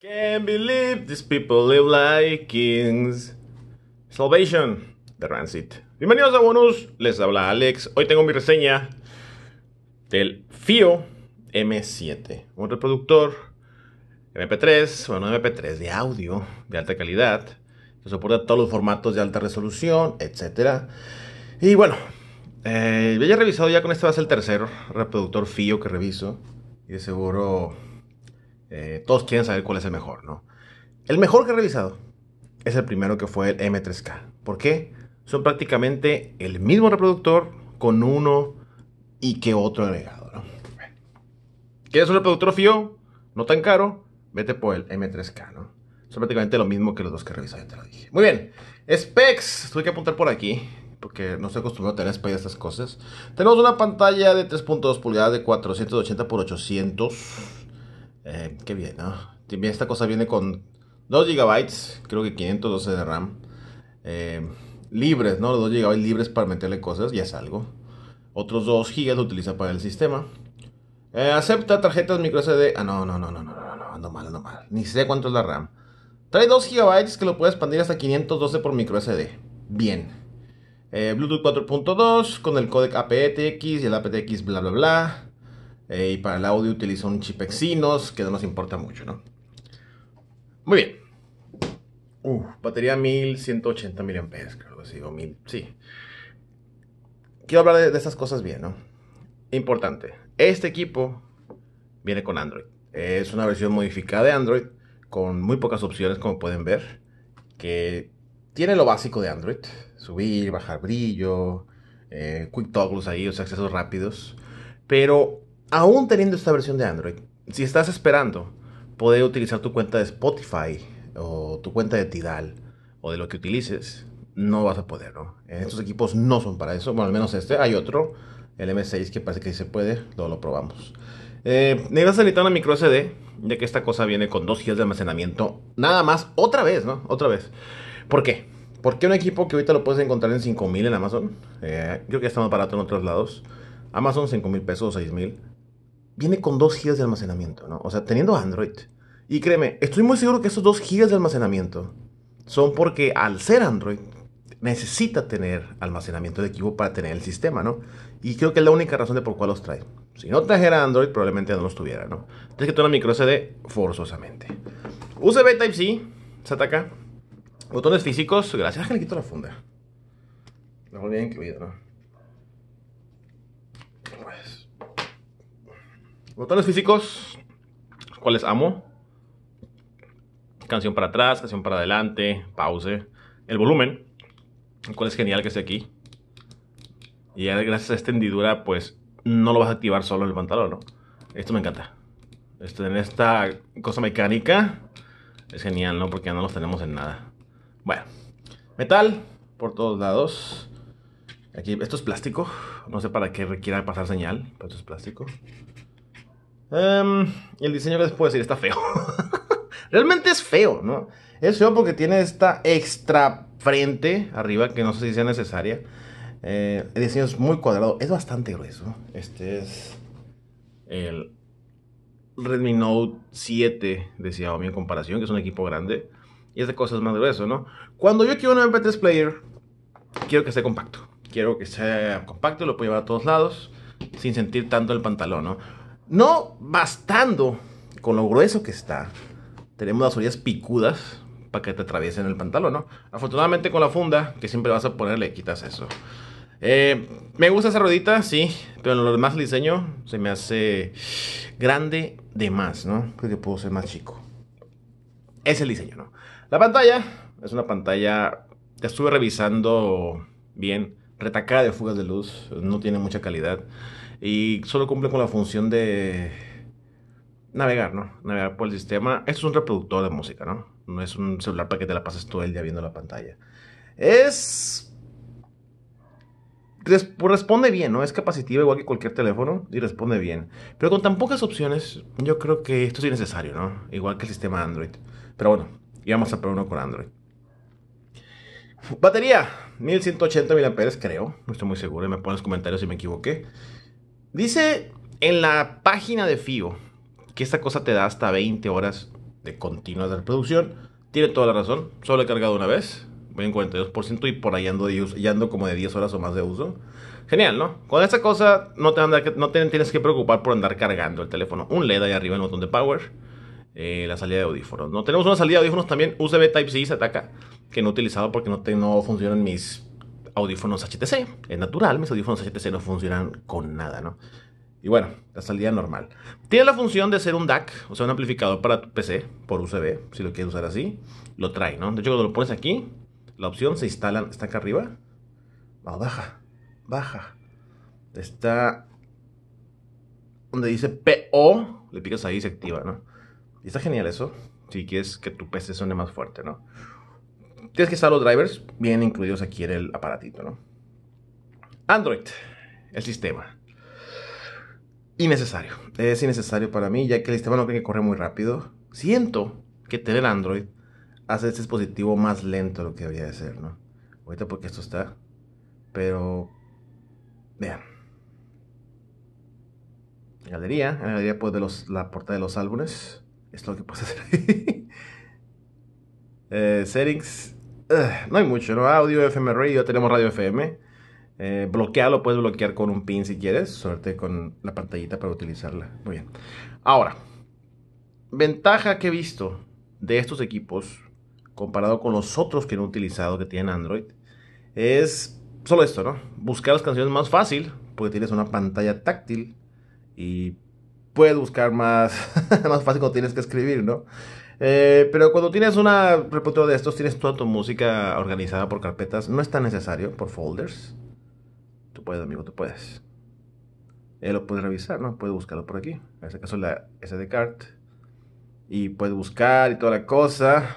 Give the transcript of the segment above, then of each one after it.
Can't believe these people live like kings. Salvation The Rancid. Bienvenidos a Bonus, les habla Alex. Hoy tengo mi reseña del FIO M7, un reproductor MP3, bueno, MP3 de audio de alta calidad, que soporta todos los formatos de alta resolución, etc. Y bueno, eh, ya he revisado, ya con este va a ser el tercer reproductor FIO que reviso, y de seguro eh, todos quieren saber cuál es el mejor, ¿no? El mejor que he realizado es el primero que fue el M3K. ¿Por qué? Son prácticamente el mismo reproductor con uno y que otro agregado, ¿no? ¿Quieres un reproductor fío? No tan caro. Vete por el M3K, ¿no? Son prácticamente lo mismo que los dos que revisé, ya te lo dije. Muy bien. Specs. Tuve que apuntar por aquí. Porque no estoy acostumbrado a tener specs de estas cosas. Tenemos una pantalla de 3.2 pulgadas de 480 x 800 eh, qué bien, ¿no? Esta cosa viene con 2 GB, creo que 512 de RAM. Eh, libres, ¿no? 2 GB libres para meterle cosas, ya es algo. Otros 2 GB lo utiliza para el sistema. Eh, acepta tarjetas micro SD. Ah, no, no, no, no, no, no, no, ando mal, no mal. Ni sé cuánto es la RAM. Trae 2 GB que lo puede expandir hasta 512 por micro SD. Bien. Eh, Bluetooth 4.2 con el codec APTX e y el APTX, e bla, bla, bla. Eh, y para el audio utilizo un chip Exynos, que no nos importa mucho, ¿no? Muy bien. Uh, batería 1180 mAh, creo que sí, o 1000, sí. Quiero hablar de, estas cosas bien, ¿no? Importante. Este equipo viene con Android. Es una versión modificada de Android con muy pocas opciones, como pueden ver, que tiene lo básico de Android: subir, bajar brillo, eh, quick toggles ahí, o sea, accesos rápidos. Pero aún teniendo esta versión de Android, si estás esperando poder utilizar tu cuenta de Spotify o tu cuenta de Tidal o de lo que utilices, no vas a poder, ¿no? Estos equipos no son para eso, bueno, al menos este, hay otro, el M6 que parece que se puede, lo probamos. Eh, necesitas necesitar una micro SD, ya que esta cosa viene con dos GB de almacenamiento, nada más, otra vez, ¿no? Otra vez. ¿Por qué? Porque un equipo que ahorita lo puedes encontrar en 5000 en Amazon, yo eh, creo que está más barato en otros lados. Amazon $5,000 pesos, $6,000 mil viene con dos GB de almacenamiento, ¿no? O sea, teniendo Android. Y créeme, estoy muy seguro que esos dos GB de almacenamiento son porque al ser Android necesita tener almacenamiento de equipo para tener el sistema, ¿no? Y creo que es la única razón de por cuál los trae. Si no trajera Android, probablemente no los tuviera, ¿no? Tienes que tener una micro SD forzosamente. USB Type-C, se ataca. Botones físicos, gracias. que le quito la funda. La volví incluido, ¿no? Botones físicos, los cuales amo. Canción para atrás, canción para adelante, pause. El volumen, el cual es genial que esté aquí. Y ya gracias a esta hendidura, pues no lo vas a activar solo en el pantalón, ¿no? Esto me encanta. Esto, en esta cosa mecánica es genial, ¿no? Porque ya no los tenemos en nada. Bueno, metal por todos lados. Aquí, esto es plástico. No sé para qué requiera pasar señal, pero esto es plástico. Em, el diseño les puedo decir está feo. Realmente es feo, ¿no? Es feo porque tiene esta extra frente arriba que no sé si sea necesaria. Eh, el diseño es muy cuadrado, es bastante grueso. Este es el Redmi Note 7 decía Xiaomi en comparación, que es un equipo grande. Y este cosa es más grueso, ¿no? Cuando yo quiero un mp player, quiero que sea compacto. Quiero que sea compacto, lo puedo llevar a todos lados sin sentir tanto el pantalón, ¿no? No bastando con lo grueso que está, tenemos las orillas picudas para que te atraviesen el pantalón, ¿no? Afortunadamente con la funda, que siempre vas a ponerle, quitas eso. Eh, me gusta esa ruedita, sí, pero en lo demás el diseño se me hace grande de más, ¿no? Creo que puedo ser más chico. Es el diseño, ¿no? La pantalla es una pantalla, ya estuve revisando bien, retacada de fugas de luz, no tiene mucha calidad y solo cumple con la función de navegar, ¿no? Navegar por el sistema. Esto es un reproductor de música, ¿no? No es un celular para que te la pases todo el día viendo la pantalla. Es... Pues responde bien, ¿no? Es capacitivo igual que cualquier teléfono y responde bien. Pero con tan pocas opciones, yo creo que esto es innecesario, ¿no? Igual que el sistema Android. Pero bueno, íbamos a probar uno con Android. Batería, 1180 mAh creo, no estoy muy seguro, me ponen los comentarios si me equivoqué. Dice en la página de FIO que esta cosa te da hasta 20 horas de continua reproducción. Tiene toda la razón. Solo he cargado una vez. Voy en 42% y por ahí ando, ando como de 10 horas o más de uso. Genial, ¿no? Con esta cosa no te, no tienes que preocupar por andar cargando el teléfono. Un LED ahí arriba en el botón de power. Eh, la salida de audífonos. No tenemos una salida de audífonos también. USB Type-C se ataca. Que no he utilizado porque no, no funcionan mis audífonos HTC. Es natural, mis audífonos HTC no funcionan con nada, ¿no? Y bueno, la salida normal. Tiene la función de ser un DAC, o sea, un amplificador para tu PC por USB, si lo quieres usar así. Lo trae, ¿no? De hecho, cuando lo pones aquí, la opción se instala, está acá arriba. baja, baja. Está donde dice PO, le picas ahí y se activa, ¿no? Y está genial eso, si quieres que tu PC suene más fuerte, ¿no? Tienes que estar los drivers bien incluidos aquí en el aparatito, ¿no? Android, el sistema. Innecesario. Es innecesario para mí, ya que el sistema no tiene que corre muy rápido. Siento que tener Android hace este dispositivo más lento de lo que debería de ser, ¿no? Ahorita porque esto está. Pero. Vean. Galería. la galería pues de los, la portada de los álbumes. Es lo que puedes hacer ahí. Eh, settings. Eh, no hay mucho, ¿no? Audio, FM Radio, tenemos Radio FM. Eh, bloquearlo puedes bloquear con un pin si quieres. Suerte con la pantallita para utilizarla. Muy bien. Ahora, ventaja que he visto de estos equipos comparado con los otros que no he utilizado que tienen Android es solo esto, ¿no? Buscar las canciones más fácil porque tienes una pantalla táctil y puedes buscar más, más fácil cuando tienes que escribir, ¿no? Eh, pero cuando tienes una reputación de estos, tienes toda tu música organizada por carpetas. No es tan necesario por folders. Tú puedes, amigo, tú puedes. lo puedes revisar, ¿no? Puedes buscarlo por aquí. En este caso, la SD card. Y puedes buscar y toda la cosa.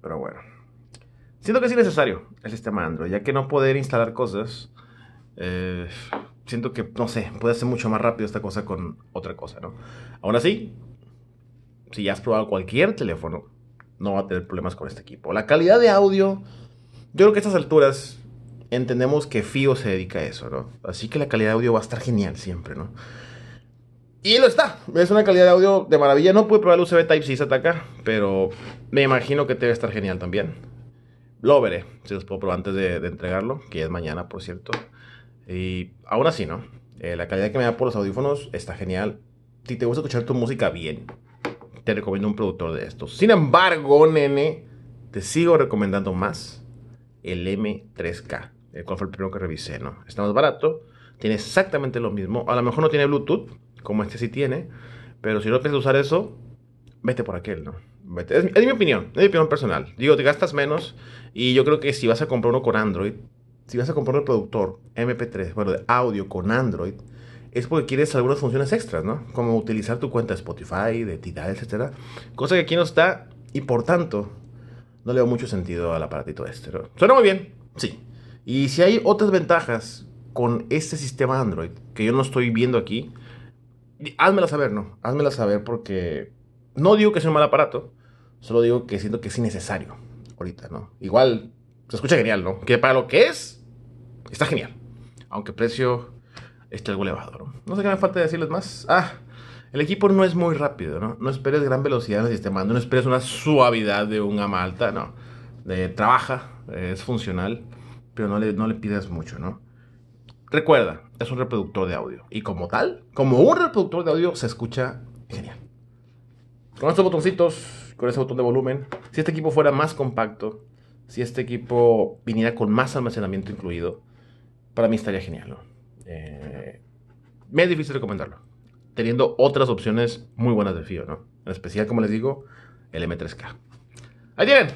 Pero bueno. Siento que es innecesario el sistema Android, ya que no poder instalar cosas. Eh, siento que, no sé, puede ser mucho más rápido esta cosa con otra cosa, ¿no? Aún así, si ya has probado cualquier teléfono, no va a tener problemas con este equipo. La calidad de audio, yo creo que a estas alturas entendemos que FIO se dedica a eso, ¿no? Así que la calidad de audio va a estar genial siempre, ¿no? Y lo está, es una calidad de audio de maravilla. No pude probar el USB Type-C acá, pero me imagino que debe estar genial también. Lo veré, si los puedo probar antes de, entregarlo, que es mañana, por cierto. Y ahora sí, ¿no? Eh, la calidad que me da por los audífonos está genial. Si te gusta escuchar tu música bien, te recomiendo un productor de estos. Sin embargo, nene, te sigo recomendando más el M3K, el cual fue el primero que revisé, ¿no? Está más barato, tiene exactamente lo mismo. A lo mejor no tiene Bluetooth, como este sí tiene, pero si no piensas usar eso, vete por aquel, ¿no? es mi opinión, es mi opinión personal. Digo, te gastas menos y yo creo que si vas a comprar uno con Android, si vas a comprar un productor MP3, bueno, de audio con Android, es porque quieres algunas funciones extras, ¿no? Como utilizar tu cuenta de Spotify, de Tidal, etc. Cosa que aquí no está y por tanto no le da mucho sentido al aparatito este. Suena muy bien, sí. Y si hay otras ventajas con este sistema Android que yo no estoy viendo aquí, házmela saber, ¿no? Házmela saber porque no digo que sea un mal aparato, solo digo que siento que es innecesario ahorita, ¿no? Igual se escucha genial, ¿no? Que para lo que es, Está genial. Aunque precio está algo elevado, ¿no? No sé qué me falta decirles más. Ah, el equipo no es muy rápido, ¿no? No esperes gran velocidad en el sistema, no esperes una suavidad de un gama alta, no. trabaja, es funcional, pero no le, no le pidas mucho, ¿no? Recuerda, es un reproductor de audio. Y como tal, como un reproductor de audio, se escucha genial. Con estos botoncitos, con ese botón de volumen, si este equipo fuera más compacto, si este equipo viniera con más almacenamiento incluido, para mí estaría genial. ¿no? Eh, me es difícil recomendarlo, teniendo otras opciones muy buenas de FIO, ¿no? En especial, como les digo, el M3K. Ahí tienen.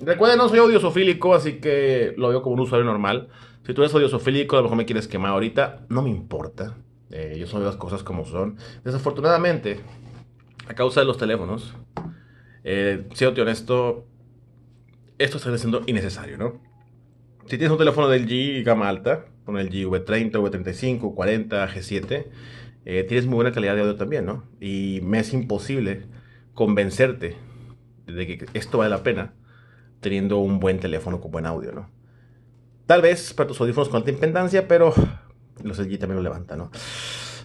Recuerden, no soy audiosofílico, así que lo veo como un usuario normal. Si tú eres audiosofílico, a lo mejor me quieres quemar ahorita, no me importa. Eh, yo soy las cosas como son. Desafortunadamente, a causa de los teléfonos, eh, honesto, esto está siendo innecesario, ¿no? si tienes un teléfono del G gama alta, con el G V30, V35, 40, G7, tienes muy buena calidad de audio también, ¿no? Y me es imposible convencerte de que esto vale la pena teniendo un buen teléfono con buen audio, ¿no? Tal vez para tus audífonos con alta impedancia, pero los G también lo levantan, ¿no?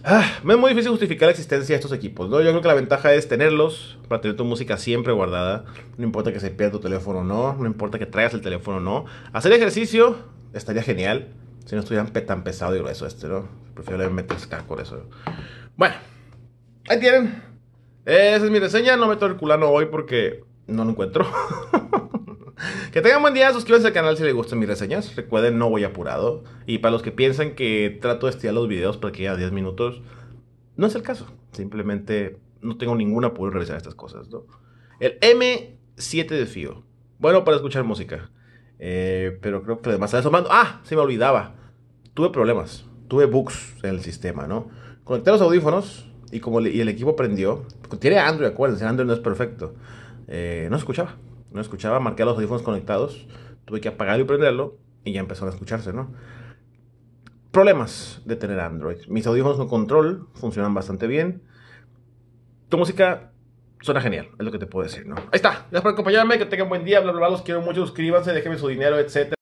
Ah, es muy difícil justificar la existencia de estos equipos, ¿no? Yo creo que la ventaja es tenerlos para tener tu música siempre guardada. No importa que se pierda tu teléfono o no, no importa que traigas el teléfono o no. Hacer ejercicio estaría genial si no estuvieran tan pesado y grueso este, ¿no? Prefiero ska por eso. Bueno, ahí tienen. Esa es mi reseña. No meto el culano hoy porque no lo encuentro. Que tengan buen día, suscríbanse al canal si les gustan mis reseñas. Recuerden, no voy apurado. Y para los que piensan que trato de estirar los videos para que haya 10 minutos, no es el caso. Simplemente no tengo ninguna apuro en realizar estas cosas. El M7 de FIO. Bueno, para escuchar música. Eh, pero creo que además está ¡Ah! Se me olvidaba. Tuve problemas. Tuve bugs en el sistema, ¿no? Conecté los audífonos y como el equipo prendió. Tiene Android, acuérdense. Android no es perfecto. Eh, no escuchaba no escuchaba, marqué los audífonos conectados, tuve que apagarlo y prenderlo y ya empezó a escucharse, ¿no? Problemas de tener Android. Mis audífonos con control funcionan bastante bien. Tu música suena genial, es lo que te puedo decir, ¿no? Ahí está. Gracias por acompañarme, que tengan buen día, bla, bla, bla. Los quiero mucho, suscríbanse, déjenme su dinero, etc